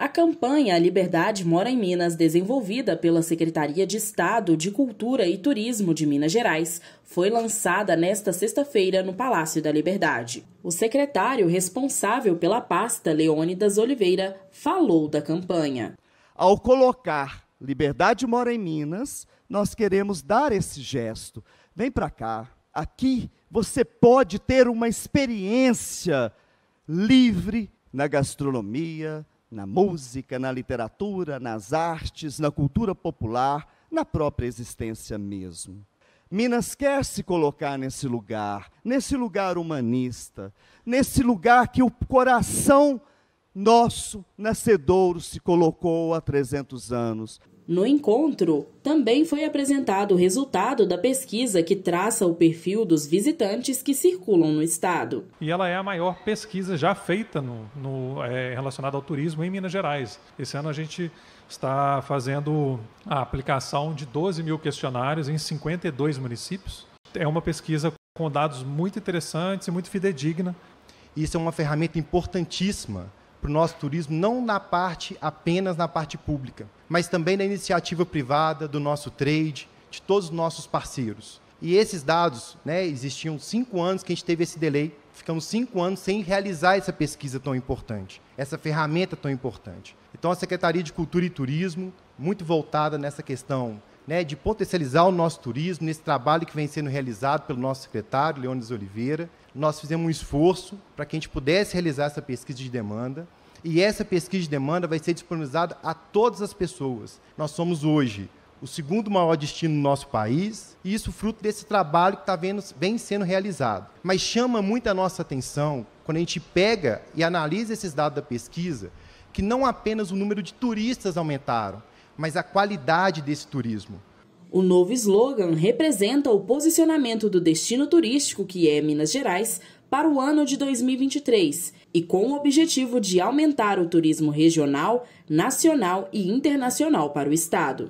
A campanha Liberdade Mora em Minas, desenvolvida pela Secretaria de Estado de Cultura e Turismo de Minas Gerais, foi lançada nesta sexta-feira no Palácio da Liberdade. O secretário responsável pela pasta, Leônidas Oliveira, falou da campanha. Ao colocar Liberdade Mora em Minas, nós queremos dar esse gesto. Vem para cá, aqui você pode ter uma experiência livre na gastronomia, na música, na literatura, nas artes, na cultura popular, na própria existência mesmo. Minas quer se colocar nesse lugar, nesse lugar humanista, nesse lugar que o coração nosso nascedouro se colocou há 300 anos. No encontro, também foi apresentado o resultado da pesquisa que traça o perfil dos visitantes que circulam no estado. E ela é a maior pesquisa já feita no, no é, relacionada ao turismo em Minas Gerais. Esse ano a gente está fazendo a aplicação de 12 mil questionários em 52 municípios. É uma pesquisa com dados muito interessantes e muito fidedigna. Isso é uma ferramenta importantíssima para o nosso turismo, não na parte apenas na parte pública, mas também na iniciativa privada, do nosso trade, de todos os nossos parceiros. E esses dados, né, existiam cinco anos que a gente teve esse delay, ficamos cinco anos sem realizar essa pesquisa tão importante, essa ferramenta tão importante. Então, a Secretaria de Cultura e Turismo, muito voltada nessa questão né, de potencializar o nosso turismo, nesse trabalho que vem sendo realizado pelo nosso secretário, Leônidas Oliveira. Nós fizemos um esforço para que a gente pudesse realizar essa pesquisa de demanda. E essa pesquisa de demanda vai ser disponibilizada a todas as pessoas. Nós somos hoje o segundo maior destino do nosso país, e isso fruto desse trabalho que tá vendo, vem sendo realizado. Mas chama muito a nossa atenção quando a gente pega e analisa esses dados da pesquisa, que não apenas o número de turistas aumentaram, mas a qualidade desse turismo. O novo slogan representa o posicionamento do destino turístico que é Minas Gerais para o ano de 2023 e com o objetivo de aumentar o turismo regional, nacional e internacional para o estado.